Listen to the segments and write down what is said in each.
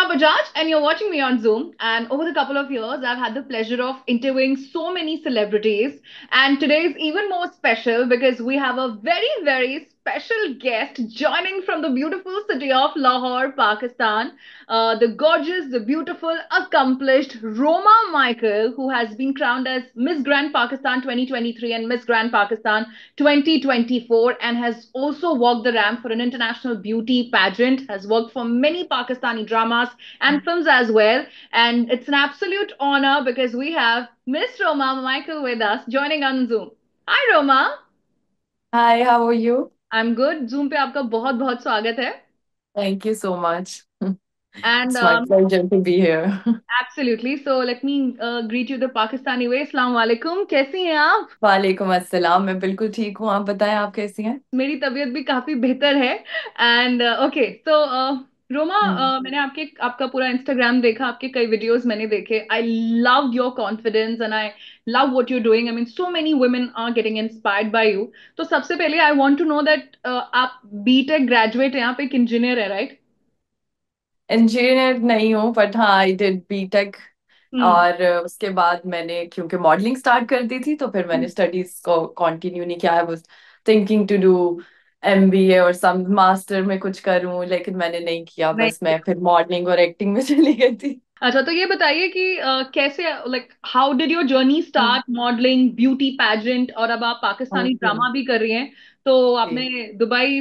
Neha Bajaj, and you're watching me on Zoom. And over the couple of years, I've had the pleasure of interviewing so many celebrities. And today is even more special because we have a very, very special guest joining from the beautiful city of Lahore, Pakistan. Uh, the gorgeous, the beautiful, accomplished Roma Michael, who has been crowned as Miss Grand Pakistan 2023 and Miss Grand Pakistan 2024, and has also walked the ramp for an international beauty pageant, has worked for many Pakistani dramas and films as well. And it's an absolute honor because we have Miss Roma Michael with us joining on Zoom. Hi, Roma. Hi, how are you? I am good Zoom पे आपका बहुत बहुत स्वागत है thank you so much and too so let me greet you the Pakistani way अस्सलाम वालेकुम कैसी हैं आप वालेकुम अस्सलाम मैं बिल्कुल ठीक हूँ आप बताएं आप कैसी हैं मेरी तबीयत भी काफी बेहतर है and okay so Roma uh, मैंने आपके आपका पूरा इंस्टाग्राम देखा आपके कई वीडियोस मैंने देखे I love your confidence and I love what you doing I mean so many women are getting inspired by you तो सबसे पहले I want to know that आप बीटेक ग्रेजुएट हैं आप एक इंजीनियर है राइट इंजीनियर नहीं हूँ बट हाँ आई डिड बीटेक और उसके बाद मैंने क्योंकि मॉडलिंग स्टार्ट कर दी थी तो फिर मैंने स्टडीज हम्म। को कंटिन्यू नहीं किया I was thinking to do M B A और सम मास्टर में कुछ करूँ लेकिन मैंने नहीं किया बस मैं फिर मॉडलिंग और एक्टिंग में चली गई थी अच्छा तो ये बताइए कि uh, कैसे like how did your journey start modelling beauty pageant और अब आप पाकिस्तानी ड्रामा भी कर रही हैं तो आपने दुबई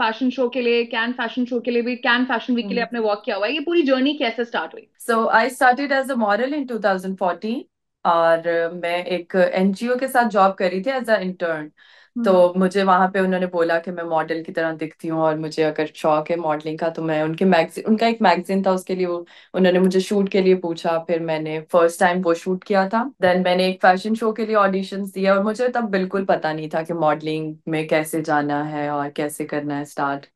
फैशन शो के लिए कैन फैशन शो के लिए भी कैन फैशन वीक के लिए हम्म। आपने वॉक किया हुआ है ये पूरी जर्नी कैसे स्टार्ट हुई so I started as a model in 2014 और मैं एक एनजीओ के साथ जॉब कर रही थी एज अ इंटर्न तो हम्म। मुझे वहां पे उन्होंने बोला कि मैं मॉडल की तरह दिखती हूँ और मुझे अगर शौक है मॉडलिंग का तो मैं उनके मैगजीन उनका एक मैगजीन था उसके लिए वो उन्होंने मुझे शूट के लिए पूछा फिर मैंने फर्स्ट टाइम वो शूट किया था देन मैंने एक फैशन शो के लिए ऑडिशन दिया और मुझे तब बिल्कुल पता नहीं था कि मॉडलिंग में कैसे जाना है और कैसे करना है स्टार्ट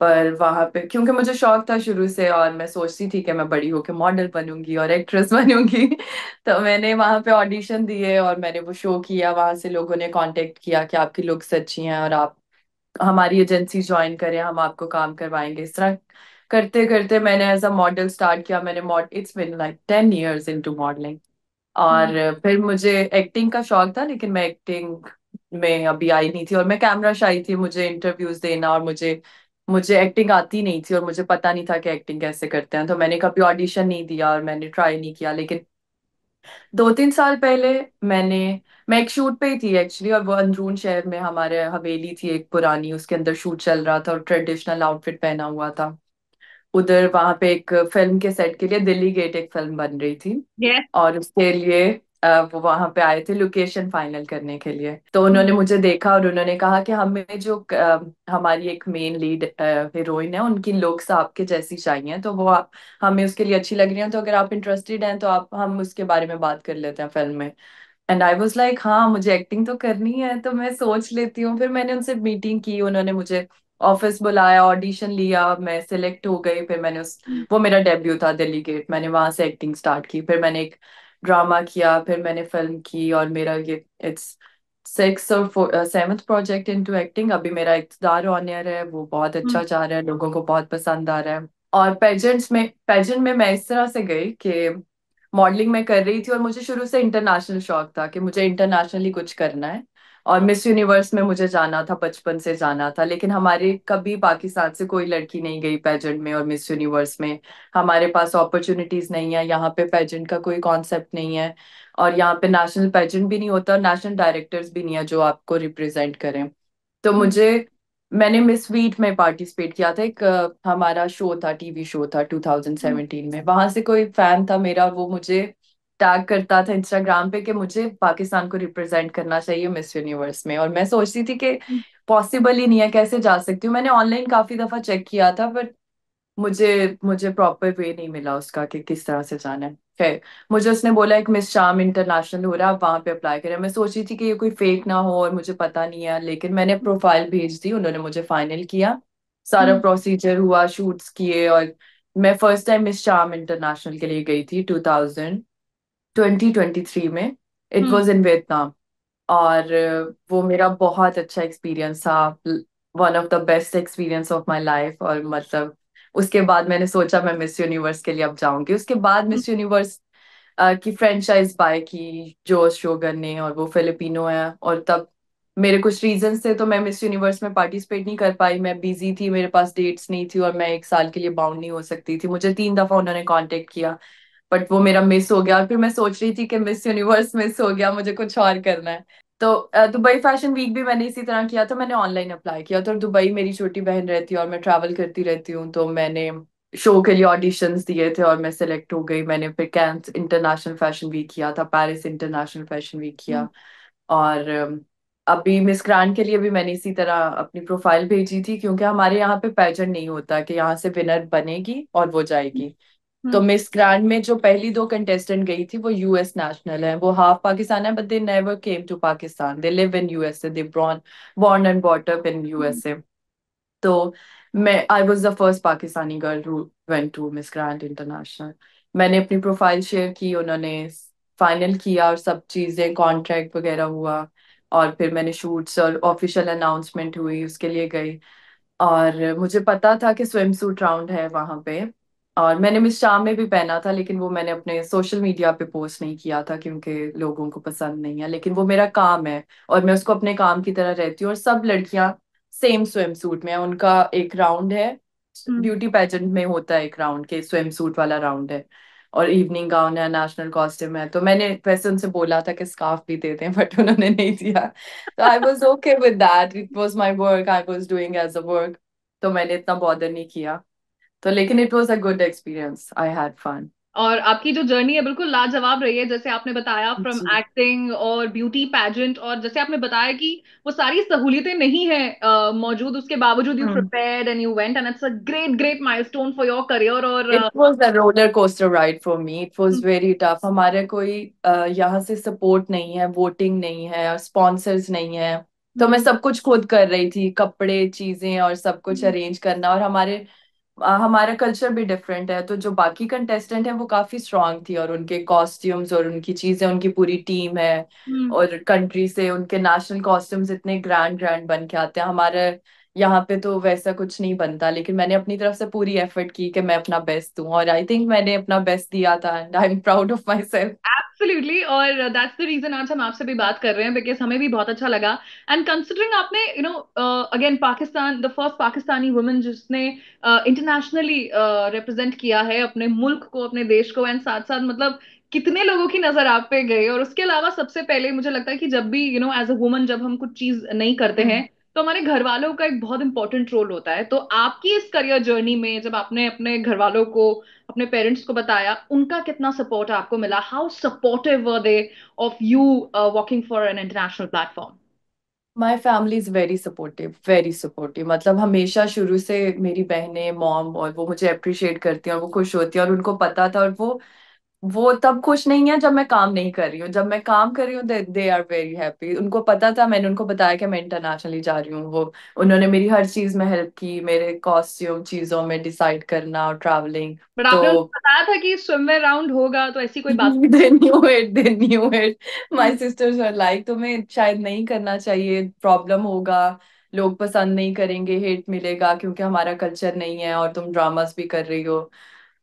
पर वहाँ पे क्योंकि मुझे शौक था शुरू से और मैं सोचती थी कि मैं बड़ी होके मॉडल बनूंगी और एक्ट्रेस बनूंगी तो मैंने वहां पे ऑडिशन दिए और मैंने वो शो किया वहाँ से लोगों ने कांटेक्ट किया कि आपकी लुक्स अच्छी हैं और आप हमारी एजेंसी ज्वाइन करें हम आपको काम करवाएंगे इस तरह करते करते मैंने एज अ मॉडल स्टार्ट किया मैंने it's been like ten years into modelling और हम्म। फिर मुझे एक्टिंग का शौक था लेकिन मैं एक्टिंग में अभी आई नहीं थी और मैं कैमरा शाही थी मुझे इंटरव्यूज देना और मुझे मुझे एक्टिंग आती नहीं थी और मुझे पता नहीं था कि एक्टिंग कैसे करते हैं तो मैंने कभी ऑडिशन नहीं दिया और मैंने ट्राई नहीं किया लेकिन दो तीन साल पहले मैंने मैं एक शूट पे ही थी एक्चुअली और वो अंदरून शहर में हमारे हवेली थी एक पुरानी उसके अंदर शूट चल रहा था और ट्रेडिशनल आउटफिट पहना हुआ था उधर वहां पे एक फिल्म के सेट के लिए दिल्ली गेट एक फिल्म बन रही थी और उसके लिए वो वहां पे आए थे लोकेशन फाइनल करने के लिए तो हम्म। उन्होंने मुझे देखा और उन्होंने कहा कि हमें जो हमारी एक मेन लीड हीरोइन है उनकी लुक्स आपके जैसी चाहिए तो वो आप हमें उसके लिए अच्छी लग रही है तो अगर आप इंटरेस्टेड हैं तो आप हम उसके बारे में बात कर लेते हैं फिल्म में एंड आई वॉज लाइक हाँ मुझे एक्टिंग तो करनी है तो मैं सोच लेती हूँ फिर मैंने उनसे मीटिंग की उन्होंने मुझे ऑफिस बुलाया ऑडिशन लिया मैं सिलेक्ट हो गई फिर मैंने उस हम्म। वो मेरा डेब्यू था डेलीगेट मैंने वहां से एक्टिंग स्टार्ट की फिर मैंने एक ड्रामा किया फिर मैंने फिल्म की और मेरा ये इट्स सिक्स और सेवन्थ प्रोजेक्ट टू एक्टिंग अभी मेरा इकतदार ऑनियर है वो बहुत अच्छा चाह रहा है लोगों को बहुत पसंद आ रहा है और पेजेंट्स में पेजेंट में मैं इस तरह से गई कि मॉडलिंग में कर रही थी और मुझे शुरू से इंटरनेशनल शौक था कि मुझे इंटरनेशनली कुछ करना है और मिस यूनिवर्स में मुझे जाना था बचपन से जाना था लेकिन हमारे कभी पाकिस्तान से कोई लड़की नहीं गई पेजेंट में और मिस यूनिवर्स में हमारे पास अपॉर्चुनिटीज नहीं है यहाँ पे पेजेंट का कोई कॉन्सेप्ट नहीं है और यहाँ पे नेशनल पेजेंट भी नहीं होता और नेशनल डायरेक्टर्स भी नहीं है जो आपको रिप्रेजेंट करें तो हम्म। मुझे मैंने मिस वीट में पार्टिसिपेट किया था एक हमारा शो था टीवी शो था 2017 हम्म। में वहां से कोई फैन था मेरा वो मुझे टैग करता था इंस्टाग्राम पे कि मुझे पाकिस्तान को रिप्रेजेंट करना चाहिए मिस यूनिवर्स में और मैं सोचती थी कि पॉसिबल हम्म। ही नहीं है कैसे जा सकती हूँ मैंने ऑनलाइन काफी दफा चेक किया था बट मुझे मुझे प्रॉपर वे नहीं मिला उसका कि किस तरह से जाना है खैर मुझे उसने बोला एक मिस शाम इंटरनेशनल हो रहा है आप वहाँ पे अप्लाई करें मैं सोची थी कि ये कोई फेक ना हो और मुझे पता नहीं है लेकिन मैंने प्रोफाइल भेज दी उन्होंने मुझे फाइनल किया सारा प्रोसीजर हम्म। हुआ शूट्स किए और मैं फर्स्ट टाइम मिस शाम इंटरनेशनल के लिए गई थी टू थाउजेंड 2023 में इट वाज इन वियतनाम और वो मेरा बहुत अच्छा एक्सपीरियंस था one of the best experience of my life और मतलब उसके बाद मैंने सोचा मैं मिस यूनिवर्स के लिए अब जाऊंगी उसके बाद मिस hmm. यूनिवर्स की फ्रेंचाइज बाय की जो शोगन ने और वो फिलिपिनो है और तब मेरे कुछ रीजन थे तो मैं मिस यूनिवर्स में पार्टिसिपेट नहीं कर पाई मैं बिजी थी मेरे पास डेट्स नहीं थी और मैं एक साल के लिए बाउंड नहीं हो सकती थी मुझे तीन दफा उन्होंने कॉन्टेक्ट किया बट वो मेरा मिस हो गया फिर मैं सोच रही थी कि मिस यूनिवर्स मिस हो गया मुझे कुछ और करना है तो दुबई फैशन वीक भी मैंने इसी तरह किया था मैंने ऑनलाइन अप्लाई किया और दुबई मेरी छोटी बहन रहती है और मैं ट्रैवल करती रहती हूँ तो मैंने शो के लिए ऑडिशंस दिए थे और मैं सिलेक्ट हो गई मैंने फिर कैंस इंटरनेशनल फैशन वीक किया था पेरिस इंटरनेशनल फैशन वीक किया हम्म। और अभी मिस ग्रांड के लिए भी मैंने इसी तरह अपनी प्रोफाइल भेजी थी क्योंकि हमारे यहाँ पे पैजन नहीं होता कि यहाँ से विनर बनेगी और वो जाएगी हम्म। तो हम्म। मिस ग्रांड में जो पहली दो कंटेस्टेंट गई थी वो यूएस नेशनल है वो हाफ पाकिस्तान है but they never came to Pakistan they live in USA they born born and brought in USA तो मैं I was the first Pakistani girl who went to miss grand international मैंने अपनी प्रोफाइल शेयर की उन्होंने final किया और सब चीजें कॉन्ट्रैक्ट वगैरह हुआ और फिर मैंने शूट्स और ऑफिशियल अनाउंसमेंट हुई उसके लिए गई और मुझे पता था कि स्विम सूट राउंड है वहां पे और मैंने मिस शाम में भी पहना था लेकिन वो मैंने अपने सोशल मीडिया पे पोस्ट नहीं किया था क्योंकि लोगों को पसंद नहीं है लेकिन वो मेरा काम है और मैं उसको अपने काम की तरह रहती हूँ और सब लड़कियां सेम स्विम सूट में है उनका एक राउंड है ब्यूटी हम्म। पैजेंट में होता है एक राउंड के स्विम सूट वाला राउंड है और इवनिंग गाउन है नेशनल कॉस्ट्यूम है तो मैंने वैसे उनसे बोला था कि स्कार्फ भी देते हैं बट उन्होंने नहीं दिया तो I was okay with that it was my work I was doing as a work तो मैंने इतना बॉदर नहीं किया तो लेकिन it was a good experience I had fun और आपकी जो जर्नी है बिल्कुल लाजवाब रही है जैसे आपने बताया फ्रॉम एक्टिंग और ब्यूटी पैजेंट और जैसे आपने बताया कि वो सारी सहूलियतें नहीं है uh, मौजूद उसके बावजूद you prepared and you went and it's a great great milestone for your career और it was a roller coaster ride for me it was very tough हमारे कोई uh, यहाँ से सपोर्ट नहीं है वोटिंग नहीं है स्पॉन्सर्स नहीं है तो मैं हम्म। सब कुछ खुद कर रही थी कपड़े चीजें और सब कुछ अरेंज हम्म। करना और हमारे हमारा कल्चर भी डिफरेंट है तो जो बाकी कंटेस्टेंट है वो काफी स्ट्रांग थी और उनके कॉस्ट्यूम्स और उनकी चीजें उनकी पूरी टीम है हम्म। और कंट्री से उनके नेशनल कॉस्ट्यूम्स इतने ग्रैंड ग्रैंड बन के आते हैं हमारे यहाँ पे तो वैसा कुछ नहीं बनता लेकिन मैंने अपनी तरफ से पूरी एफर्ट की कि मैं अपना बेस्ट दूं और आई थिंक मैंने अपना बेस्ट दिया था and I am proud of myself absolutely और दैट्स द रीजन आज हम आपसे भी बात कर रहे हैं बिकॉज हमें भी बहुत अच्छा लगा एंड कंसिडरिंग आपने you know again Pakistan the first Pakistani women जिसने इंटरनेशनली uh, रिप्रेजेंट uh, किया है अपने मुल्क को अपने देश को एंड साथ साथ मतलब कितने लोगों की नजर आप पे गई और उसके अलावा सबसे पहले मुझे लगता है कि जब भी you know as a woman जब हम कुछ चीज नहीं करते हम्म। हैं तो हमारे घर वालों का एक बहुत इंपॉर्टेंट रोल होता है तो आपकी इस करियर जर्नी में जब आपने अपने घर वालों को अपने पेरेंट्स को बताया उनका कितना सपोर्ट आपको मिला how supportive were they of you working for an international platform my family is very supportive very supportive मतलब हमेशा शुरू से मेरी बहनें मॉम और वो मुझे अप्रिशिएट करती हैं और वो खुश होती हैं और उनको पता था और वो वो तब खुश नहीं है जब मैं काम नहीं कर रही हूँ जब मैं काम कर रही हूँ दे आर वेरी हैप्पी उनको पता था मैंने उनको बताया कि मैं इंटरनेशनली जा रही हूँ वो उन्होंने मेरी हर चीज में हेल्प की मेरे कॉस्ट्यूम चीजों में डिसाइड करना और ट्रैवलिंग बट तो आपने उनको बताया था कि स्विमवेयर राउंड होगा तो ऐसी कोई बात they knew it they knew it my sisters are like तुम्हें शायद नहीं करना चाहिए प्रॉब्लम होगा लोग पसंद नहीं करेंगे हेट मिलेगा क्योंकि हमारा कल्चर नहीं है और तुम ड्रामास भी कर रही हो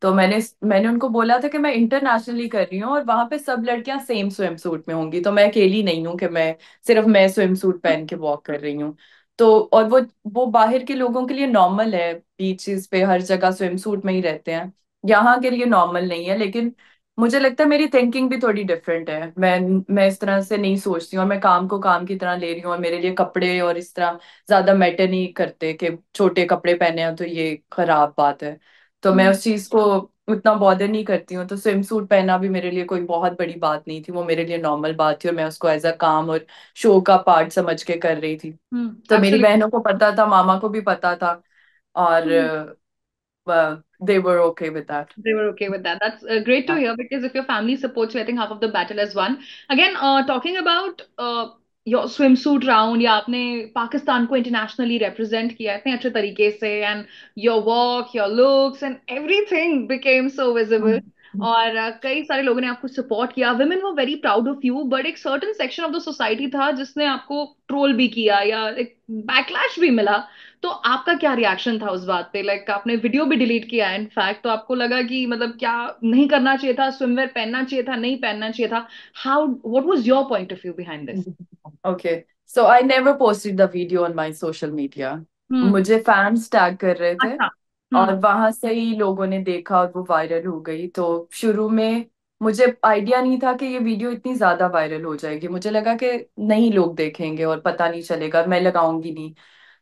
तो मैंने मैंने उनको बोला था कि मैं इंटरनेशनली कर रही हूँ और वहां पे सब लड़कियां सेम स्विम सूट में होंगी तो मैं अकेली नहीं हूँ कि मैं सिर्फ मैं स्विम सूट पहन के वॉक कर रही हूँ तो और वो वो बाहर के लोगों के लिए नॉर्मल है बीचेस पे हर जगह स्विम सूट में ही रहते हैं यहाँ के लिए नॉर्मल नहीं है लेकिन मुझे लगता है मेरी थिंकिंग भी थोड़ी डिफरेंट है मैं मैं इस तरह से नहीं सोचती हूँ और मैं काम को काम की तरह ले रही हूँ और मेरे लिए कपड़े और इस तरह ज्यादा मैटर नहीं करते कि छोटे कपड़े पहने हैं तो ये खराब बात है तो मैं उस चीज को उतना बॉदर नहीं करती हूँ तो स्विम सूट पहनना भी मेरे लिए कोई बहुत बड़ी बात नहीं थी वो मेरे लिए नॉर्मल बात थी और मैं उसको एज अ काम और शो का पार्ट समझ के कर रही थी तो मेरी बहनों को पता था मामा को भी पता था और uh, they were okay with that. They were okay with that. That's uh, great to yeah. hear because if your family supports you, I think half of the battle is won. Again, uh, talking about uh, your swimsuit round या आपने पाकिस्तान को internationally represent किया इतने अच्छे तरीके से and your work your looks and everything became so visible और uh, कई सारे लोगों ने आपको सपोर्ट किया वुमेन वो very proud of you but एक certain section of the society था जिसने आपको ट्रोल भी किया या एक बैकलैश भी मिला तो आपका क्या रिएक्शन था उस बात पे लाइक like, आपने वीडियो भी डिलीट किया है फैक्ट तो आपको लगा कि मतलब क्या नहीं करना चाहिए था स्विमवेयर पहनना चाहिए था नहीं पहनना चाहिए था how what was your point of view behind this okay so I never posted the video on my social media मुझे फैंस टैग कर रहे थे अच्छा. और हम्म। वहां से ही लोगों ने देखा और वो वायरल हो गई तो शुरू में मुझे आइडिया नहीं था कि ये वीडियो इतनी ज्यादा वायरल हो जाएगी मुझे लगा कि नहीं लोग देखेंगे और पता नहीं चलेगा मैं लगाऊंगी नहीं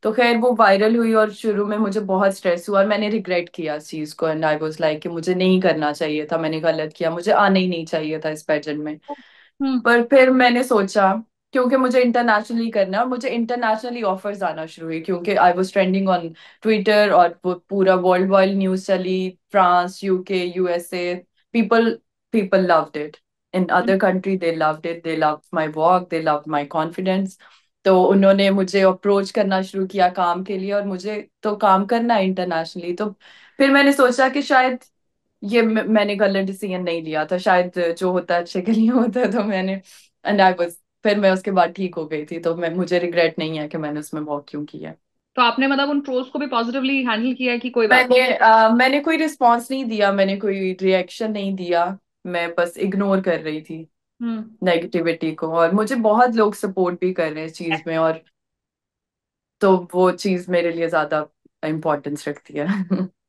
तो खैर वो वायरल हुई और शुरू में मुझे बहुत स्ट्रेस हुआ और मैंने रिग्रेट किया इस चीज को एंड आई वाज लाइक कि मुझे नहीं करना चाहिए था मैंने गलत किया मुझे आना ही नहीं चाहिए था इस पैटर्न में हम्म। पर फिर मैंने सोचा क्योंकि मुझे इंटरनेशनली करना है और मुझे इंटरनेशनली ऑफर्स आना शुरू हुई क्योंकि I was trending on Twitter और पूरा वर्ल्ड वाइड न्यूज चली France UK USA people people loved it in other country they loved it they love my work they love my confidence तो उन्होंने मुझे अप्रोच करना शुरू किया काम के लिए और मुझे तो काम करना है इंटरनेशनली तो फिर मैंने सोचा कि शायद ये मैंने गलत डिसीजन नहीं लिया था शायद जो होता है अच्छे के लिए होता है तो मैंने एंड आई वाज फिर मैं उसके बाद ठीक हो गई थी तो मैं मुझे रिग्रेट नहीं है कि मैंने उसमें वॉक क्यों किया तो आपने मतलब उन ट्रोल्स को भी पॉजिटिवली हैंडल किया कि कोई बात मैंने आ, मैंने कोई रिस्पांस नहीं दिया मैंने कोई रिएक्शन नहीं दिया मैं बस इग्नोर कर रही थी नेगेटिविटी हम्म। को और मुझे बहुत लोग सपोर्ट भी कर रहे हैं इस चीज में और तो वो चीज मेरे लिए ज्यादा इम्पोर्टेंस रखती है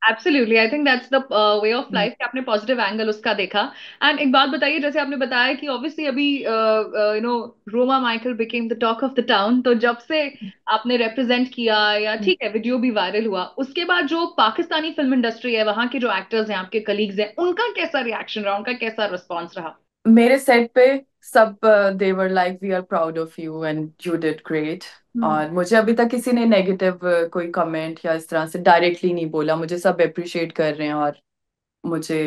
absolutely I think that's the way of life आपने पॉजिटिव एंगल उसका देखा एंड एक बात बताइए जैसे आपने बताया कि ऑब्वियसली अभी you know Roma Michael became the talk of the town तो जब से hmm. आपने रिप्रेजेंट किया या hmm. ठीक है वीडियो भी वायरल हुआ उसके बाद जो पाकिस्तानी फिल्म इंडस्ट्री है वहाँ के जो एक्टर्स हैं आपके कलीग्स हैं उनका कैसा रिएक्शन रहा उनका कैसा रिस्पॉन्स रहा मेरे सेट पे सब they were like we are proud of you and you did great और मुझे अभी तक किसी ने नेगेटिव uh, कोई कमेंट या इस तरह से डायरेक्टली नहीं बोला मुझे सब अप्रिशिएट कर रहे हैं और मुझे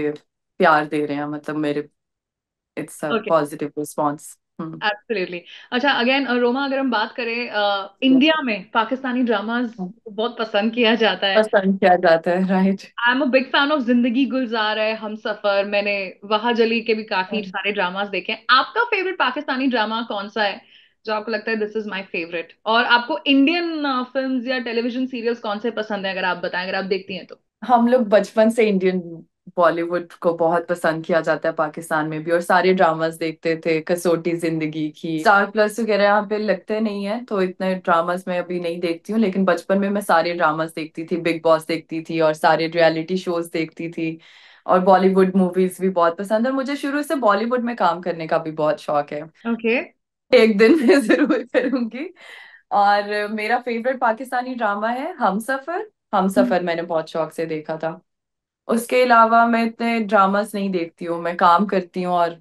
प्यार दे रहे हैं मतलब मेरे it's positive response absolutely hmm. अच्छा अगेन रोमा अगर हम बात करें इंडिया में पाकिस्तानी ड्रामास hmm. बहुत पसंद किया जाता है पसंद किया जाता है right I am a big fan of Zindagi Gulzar है हम सफर मैंने वहा जली के भी काफी hmm. सारे ड्रामास देखे हैं आपका फेवरेट पाकिस्तानी ड्रामा कौन सा है जो आपको लगता है दिस इज माय फेवरेट और आपको इंडियन फिल्म्स या टेलीविजन सीरियल्स कौन से पसंद है अगर आप बताएं अगर आप देखती हैं तो हम लोग बचपन से इंडियन बॉलीवुड को बहुत पसंद किया जाता है पाकिस्तान में भी और सारे ड्रामास देखते थे कसोटी जिंदगी की स्टार प्लस वगैरह यहाँ पे लगते नहीं है तो इतने ड्रामास मैं अभी नहीं देखती हूँ लेकिन बचपन में मैं सारे ड्रामास देखती थी बिग बॉस देखती थी और सारे रियलिटी शोज देखती थी और बॉलीवुड मूवीज भी बहुत पसंद है मुझे शुरू से बॉलीवुड में काम करने का भी बहुत शौक है ओके okay. एक दिन मैं जरूर करूंगी और मेरा फेवरेट पाकिस्तानी ड्रामा है हम सफर हम हम्म। सफर मैंने बहुत शौक से देखा था उसके अलावा मैं इतने ड्रामास नहीं देखती हूँ मैं काम करती हूँ और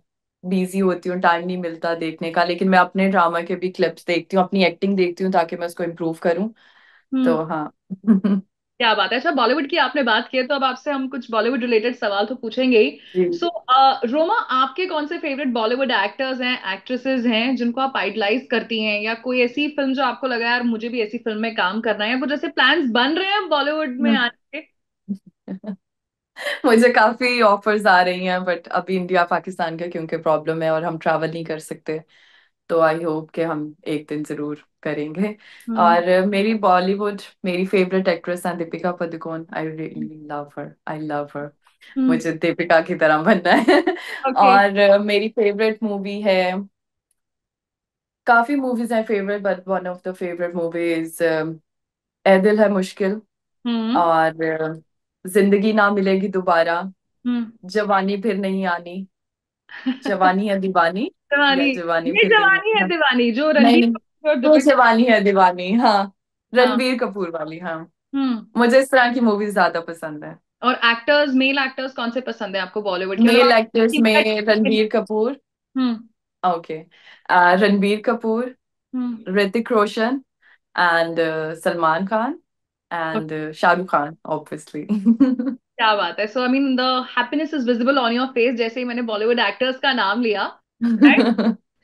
बिजी होती हूँ टाइम नहीं मिलता देखने का लेकिन मैं अपने ड्रामा के भी क्लिप्स देखती हूँ अपनी एक्टिंग देखती हूँ ताकि मैं उसको इम्प्रूव करूँ तो हम्म हाँ क्या बात है अच्छा बॉलीवुड की आपने बात की है तो अब आपसे हम कुछ बॉलीवुड रिलेटेड सवाल तो पूछेंगे ही सो रोमा आपके कौन से फेवरेट बॉलीवुड एक्टर्स हैं एक्ट्रेसेस हैं जिनको आप आइडलाइज करती हैं या कोई ऐसी फिल्म जो आपको लगा यार मुझे भी ऐसी फिल्म में काम करना है वो कुछ ऐसे प्लान्स बन रहे हैं बॉलीवुड में हम्म। आने के मुझे काफी ऑफर्स आ रही हैं बट अभी इंडिया पाकिस्तान का क्योंकि प्रॉब्लम है और हम ट्रैवल नहीं कर सकते तो आई होप कि हम एक दिन जरूर करेंगे हम्म। और मेरी बॉलीवुड मेरी फेवरेट एक्ट्रेस हैं Deepika Padukone I really love her I love her मुझे दीपिका की तरह बनना है और मेरी फेवरेट मूवी है काफी मूवीज हैं favourite but one of the favourite movies Ae Dil Hai मुश्किल हम्म। और जिंदगी ना मिलेगी दोबारा हम्म। जवानी फिर नहीं आनी जवानी है दीवानी या जवानी ये फिर नहीं जवानी है हाँ। दीवानी जो नहीं नहीं कपूर जवानी है दीवानी हाँ, हाँ। रणबीर कपूर वाली हाँ हम्म। मुझे इस तरह की मूवीज ज्यादा पसंद है और एक्टर्स मेल एक्टर्स कौन से पसंद है आपको बॉलीवुड के मेल एक्टर्स में Ranbir Kapoor okay hmm. Ranbir Kapoor Hrithik Roshan and Salman Khan and okay. uh, Shah Khan, obviously. क्या बात है so I mean the happiness is visible on your face जैसे ही मैंने बॉलीवुड एक्टर्स का नाम लिया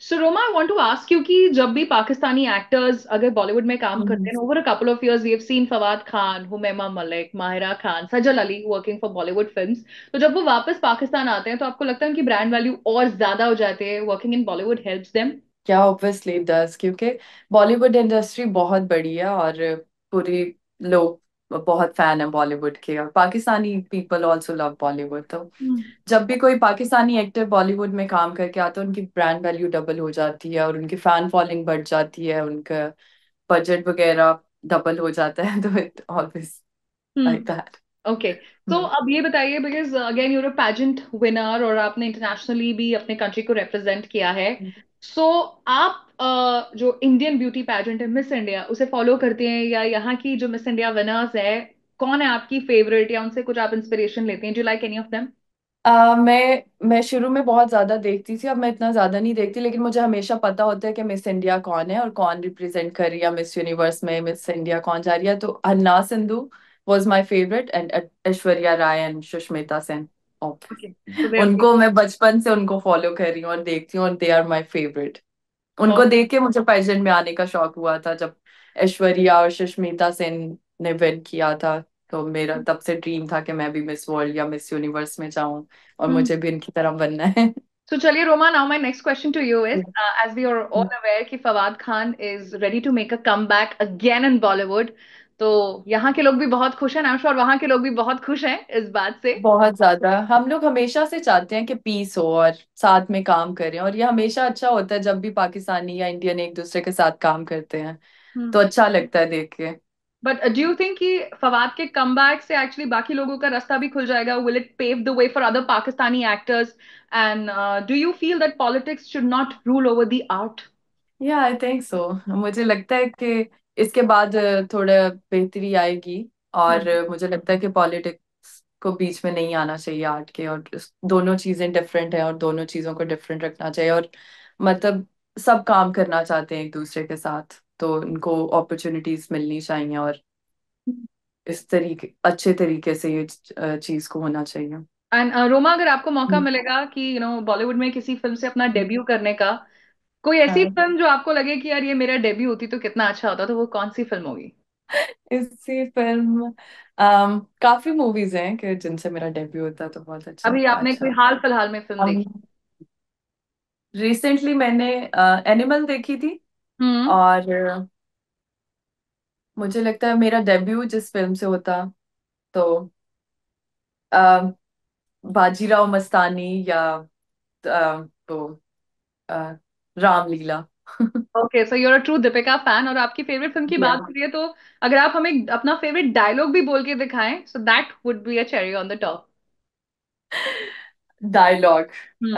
so Roma I want to ask you कि जब भी पाकिस्तानी एक्टर्स अगर बॉलीवुड में काम करते हैं over a couple of years we have seen Fawad Khan Humaima Malik Mahira Khan Sajal Ali working for Bollywood films तो जब वो वापस पाकिस्तान आते हैं तो आपको लगता है उनकी ब्रांड वैल्यू और ज्यादा हो जाती है working in Bollywood helps them क्या ऑब्वियसली डज क्योंकि बॉलीवुड इंडस्ट्री बहुत बड़ी है और पूरी लोग बहुत फैन है बॉलीवुड के और Pakistani people also love Bollywood तो हम्म। जब भी कोई पाकिस्तानी एक्टर बॉलीवुड में काम करके आता है उनकी ब्रांड वैल्यू डबल हो जाती है और उनकी फैन फॉलोइंग बढ़ जाती है उनका बजट वगैरह डबल हो जाता है तो it always like that okay तो हम्म। अब ये बताइए because again you're a pageant winner और आपने इंटरनेशनली भी अपने कंट्री को रिप्रेजेंट किया है हम्म। सो so, आप uh, जो इंडियन ब्यूटी पैजेंट है मिस इंडिया उसे फॉलो करते हैं या यहाँ की जो मिस इंडिया विनर्स है कौन है आपकी फेवरेट या उनसे कुछ आप इंस्पिरेशन लेते हैं do like any of them Uh, मैं मैं शुरू में बहुत ज़्यादा देखती थी अब मैं इतना ज़्यादा नहीं देखती लेकिन मुझे हमेशा पता होता है कि मिस इंडिया कौन है और कौन रिप्रेजेंट कर रही है मिस यूनिवर्स में मिस इंडिया कौन जा रही है तो Anna Sindhu was my favourite and Aishwarya Rai and Sushmita Sen Mm-hmm. तो उनको मैं बचपन से उनको फॉलो कर रही हूँ और देखती हूँ और दे आर माई फेवरेट उनको देख के मुझे पेजेंट में आने का शौक हुआ था जब ऐश्वर्या और सुष्मिता सेन ने विन किया था तो मेरा hmm. तब से ड्रीम था कि मैं भी मिस वर्ल्ड या मिस यूनिवर्स में जाऊं और hmm. मुझे भी इनकी तरह बनना है So चलिए Roma now my next question to you is as we are all aware कि Fawad Khan is ready to make a a again in Bollywood तो यहाँ के लोग भी बहुत खुश हैं आई वहां के लोग भी बहुत खुश हैं इस बात से बहुत ज्यादा हम लोग हमेशा से चाहते हैं कि पीस हो और साथ में काम करें और ये हमेशा अच्छा होता है जब भी पाकिस्तानी या इंडियन एक दूसरे के साथ काम करते हैं हम्म। तो अच्छा लगता है देख के बट डू यू थिंक कि फवाद के कम से एक्चुअली बाकी लोगों का रास्ता भी खुल जाएगा will it pave the way for other Pakistani actors and do you feel that politics should not rule over the art या आई थिंक सो मुझे लगता है कि इसके बाद थोड़ा बेहतरी आएगी और हम्म। मुझे लगता है कि पॉलिटिक्स को बीच में नहीं आना चाहिए आर्ट के और दोनों चीजें डिफरेंट है और दोनों चीजों को डिफरेंट रखना चाहिए और मतलब सब काम करना चाहते हैं एक दूसरे के साथ तो उनको अपॉर्चुनिटीज मिलनी चाहिए और हम्म। इस तरीके अच्छे तरीके से ये चीज को होना चाहिए एंड रोमा अगर आपको मौका हम्म। मिलेगा कि यू नो बॉलीवुड में किसी फिल्म से अपना डेब्यू करने का कोई ऐसी फिल्म हाँ। जो आपको लगे कि यार ये मेरा डेब्यू होती तो कितना अच्छा होता तो वो कौन सी फिल्म होगी इससे फिल्म um, काफी मूवीज हैं कि जिनसे मेरा डेब्यू होता तो बहुत अच्छा अभी होता आपने अच्छा कोई अच्छा हाल फिलहाल में फिल्म देखी अम, रिसेंटली मैंने एनिमल uh, देखी थी हम्म और मुझे लगता है मेरा डेब्यू जिस फिल्म से होता तो अ, बाजीराव मस्तानी या तो वो Ramleela okay so you are true Deepika fan और आपकी फेवरेट फिल्म की बात करिए तो अगर आप हमें अपना फेवरेट डायलॉग भी बोल के दिखाएं so that would be a cherry on the top dialogue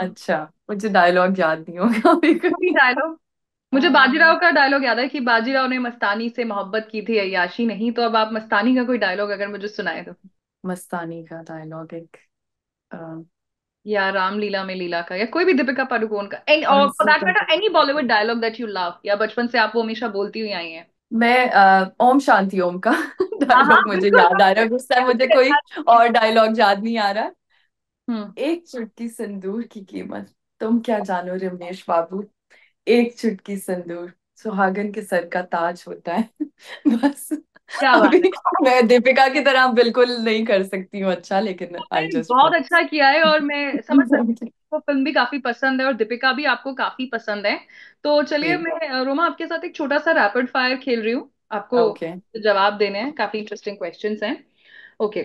अच्छा मुझे डायलॉग याद नहीं होगा अभी डायलॉग मुझे हाँ। बाजीराव का डायलॉग याद है कि बाजीराव ने मस्तानी से मोहब्बत की थी अयाशी नहीं तो अब आप मस्तानी का कोई डायलॉग अगर मुझे सुनाए तो मस्तानी का डायलॉग एक या रामलीला में लीला का या कोई भी दीपिका पादुकोण का एनी और for that matter any Bollywood dialogue that you love या बचपन से आप वो हमेशा बोलती हुई आई हैं मैं ओम शांति ओम का डायलॉग हाँ। मुझे याद आ रहा है गुस्सा मुझे कोई और डायलॉग याद नहीं आ रहा हम्म। एक चुटकी सिंदूर की कीमत तुम क्या जानो रमेश बाबू एक चुटकी सिंदूर सुहागन के सर का ताज होता है बस क्या अभी मैं दीपिका की तरह बिल्कुल नहीं कर सकती हूँ अच्छा लेकिन आई जस्ट बहुत अच्छा किया है और मैं समझ सकती हूँ फिल्म भी काफी पसंद है और दीपिका भी आपको काफी पसंद है तो चलिए मैं रोमा आपके साथ एक छोटा सा रैपिड फायर खेल रही हूँ आपको जवाब देने हैं काफी इंटरेस्टिंग क्वेश्चन हैं okay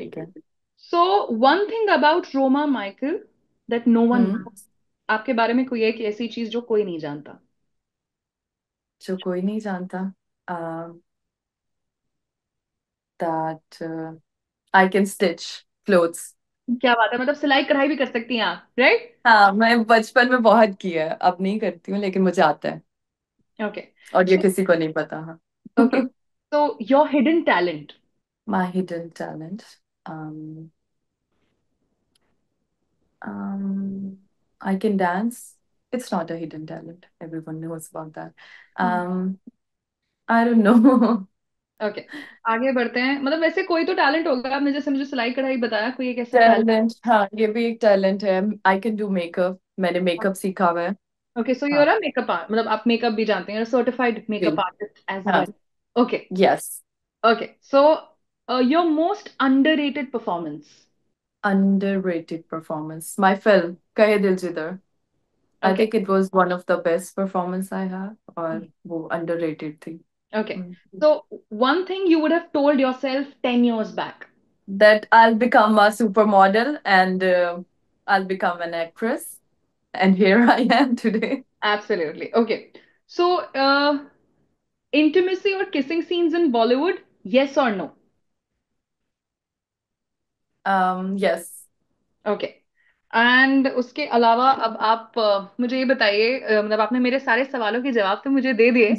so one thing about Roma Michael that no one आपके बारे में कोई एक ऐसी चीज जो कोई नहीं जानता जो कोई नहीं जानता uh... that uh, I can stitch clothes. क्या बात है मतलब सिलाई कढ़ाई भी कर सकती हैं आप राइट हाँ मैं बचपन में बहुत की है अब नहीं करती हूँ लेकिन मुझे आता है ओके okay. और ये किसी को नहीं पता हाँ ओके तो your hidden talent my hidden talent I can dance it's not a hidden talent everyone talent about that I don't know okay okay. आगे बढ़ते हैं मतलब वैसे कोई तो टैलेंट होगा आपने जैसे मुझे सिलाई कढ़ाई बताया कोई एक ऐसा टैलेंट हाँ ये भी एक टैलेंट है आई कैन डू मेकअप मैंने मेकअप सीखा हुआ है okay so you are makeup makeup मतलब आप मेकअप भी जानते हैं certified makeup artist as okay yes okay so your most underrated performance underrated performance my film kahe dil jidhar i okay. think it was one of the best performance i had और hmm. वो underrated थी Okay. Mm-hmm. So, one thing you would have told yourself 10 years back that I'll become a supermodel and uh, I'll become an actress. And here I am today. Absolutely. Okay. So, uh, intimacy or kissing scenes in Bollywood, yes or no? Um, yes. Okay. And उसके अलावा अब आप मुझे ये बताइए मतलब आपने मेरे सारे सवालों के जवाब तो मुझे दे दिए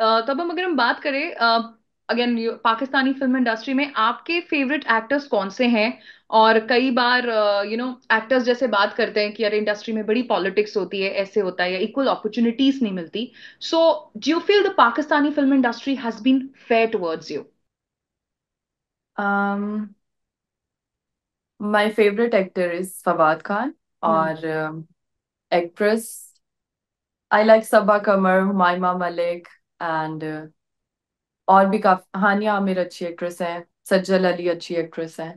तो अब हम अगर हम बात करें अगेन पाकिस्तानी फिल्म इंडस्ट्री में आपके फेवरेट एक्टर्स कौन से हैं और कई बार यू नो एक्टर्स जैसे बात करते हैं कि अरे इंडस्ट्री में बड़ी पॉलिटिक्स होती है ऐसे होता है या इक्वल अपॉर्चुनिटीज नहीं मिलती so do you feel the Pakistani film industry has been fair towards you my favourite actor is Fawad Khan और actress I like Saba Qamar Humaima Malik and uh, और भी काफी हानिया आमिर अच्छी एक्ट्रेस है सज्जल अली अच्छी एक्ट्रेस है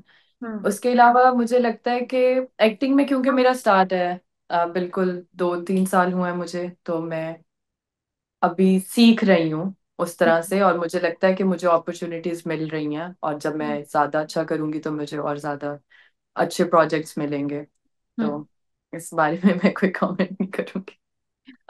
हम्म। उसके अलावा मुझे लगता है कि एक्टिंग में क्योंकि मेरा स्टार्ट है आ, बिल्कुल दो तीन साल हुए हैं मुझे तो मैं अभी सीख रही हूँ उस तरह से और मुझे लगता है कि मुझे अपॉर्चुनिटीज मिल रही हैं और जब मैं हम्म। ज्यादा अच्छा करूंगी तो मुझे और ज्यादा अच्छे प्रोजेक्ट्स मिलेंगे हम्म। तो इस बारे में मैं कोई कमेंट नहीं करूंगी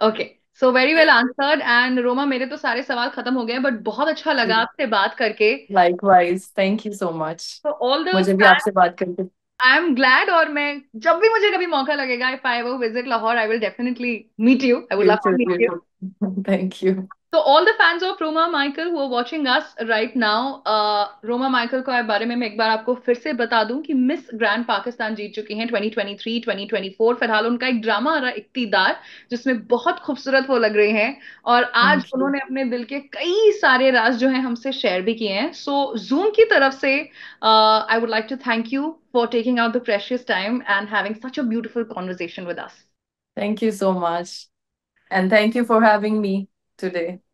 okay okay. So very well answered and Roma मेरे तो सारे सवाल खत्म हो गए बट बहुत अच्छा लगा hmm. आपसे बात करके likewise thank you so much all the मुझे भी आपसे बात करके आई एम ग्लैड और मैं जब भी मुझे कभी मौका लगेगा इफ आई वो visit Lahore I will definitely meet you I would love to meet you thank you to all the fans of Roma Michael वो watching us right now Roma Michael को बारे में मैं एक बार आपको फिर से बता दूं कि मिस ग्रैंड पाकिस्तान जीत चुकी हैं 2023 2024 फिलहाल उनका एक ड्रामा आ रहा इकतीदार जिसमें बहुत खूबसूरत वो लग रहे हैं और आज उन्होंने अपने दिल के कई सारे राज जो हैं हमसे शेयर भी किए हैं सो जूम की तरफ से I would like to thank you for taking out the precious time and having such a beautiful conversation with us thank you so much and thank you for having me today.